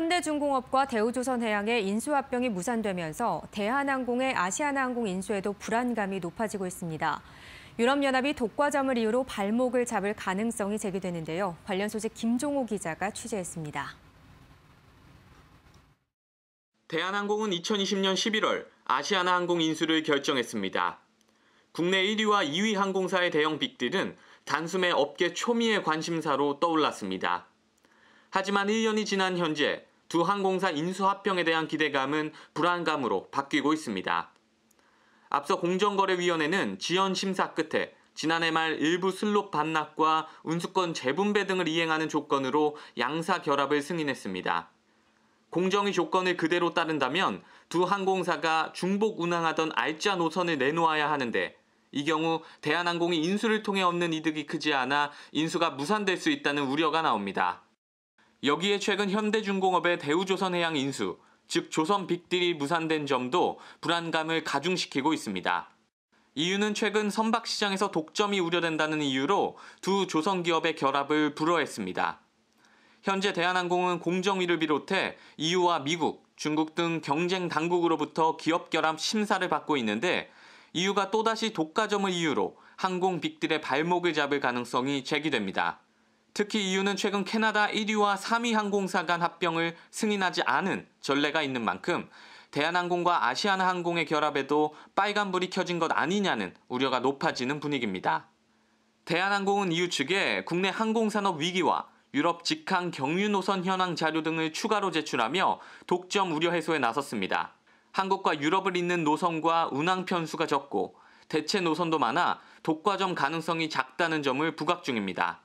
현대중공업과 대우조선해양의 인수합병이 무산되면서 대한항공의 아시아나항공 인수에도 불안감이 높아지고 있습니다. 유럽연합이 독과점을 이유로 발목을 잡을 가능성이 제기되는데요. 관련 소식 김종호 기자가 취재했습니다. 대한항공은 2020년 11월 아시아나항공 인수를 결정했습니다. 국내 1위와 2위 항공사의 대형 빅딜은 단숨에 업계 초미의 관심사로 떠올랐습니다. 하지만 1년이 지난 현재 두 항공사 인수 합병에 대한 기대감은 불안감으로 바뀌고 있습니다. 앞서 공정거래위원회는 지연 심사 끝에 지난해 말 일부 슬롯 반납과 운수권 재분배 등을 이행하는 조건으로 양사 결합을 승인했습니다. 공정위 조건을 그대로 따른다면 두 항공사가 중복 운항하던 알짜 노선을 내놓아야 하는데 이 경우 대한항공이 인수를 통해 얻는 이득이 크지 않아 인수가 무산될 수 있다는 우려가 나옵니다. 여기에 최근 현대중공업의 대우조선해양 인수, 즉 조선 빅딜이 무산된 점도 불안감을 가중시키고 있습니다. 이유는 최근 선박시장에서 독점이 우려된다는 이유로 두 조선 기업의 결합을 불허했습니다. 현재 대한항공은 공정위를 비롯해 EU와 미국, 중국 등 경쟁 당국으로부터 기업 결합 심사를 받고 있는데 EU가 또다시 독과점을 이유로 항공 빅딜의 발목을 잡을 가능성이 제기됩니다. 특히 이유는 최근 캐나다 1위와 3위 항공사 간 합병을 승인하지 않은 전례가 있는 만큼 대한항공과 아시아나항공의 결합에도 빨간불이 켜진 것 아니냐는 우려가 높아지는 분위기입니다. 대한항공은 이유 측에 국내 항공산업 위기와 유럽 직항 경유 노선 현황 자료 등을 추가로 제출하며 독점 우려 해소에 나섰습니다. 한국과 유럽을 잇는 노선과 운항 편수가 적고 대체 노선도 많아 독과점 가능성이 작다는 점을 부각 중입니다.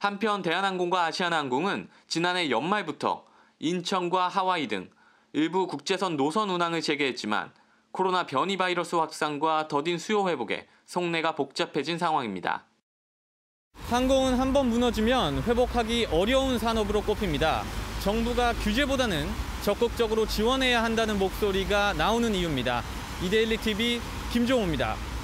한편 대한항공과 아시아나항공은 지난해 연말부터 인천과 하와이 등 일부 국제선 노선 운항을 재개했지만 코로나 변이 바이러스 확산과 더딘 수요 회복에 속내가 복잡해진 상황입니다. 항공은 한번 무너지면 회복하기 어려운 산업으로 꼽힙니다. 정부가 규제보다는 적극적으로 지원해야 한다는 목소리가 나오는 이유입니다. 이데일리 TV 김종호입니다.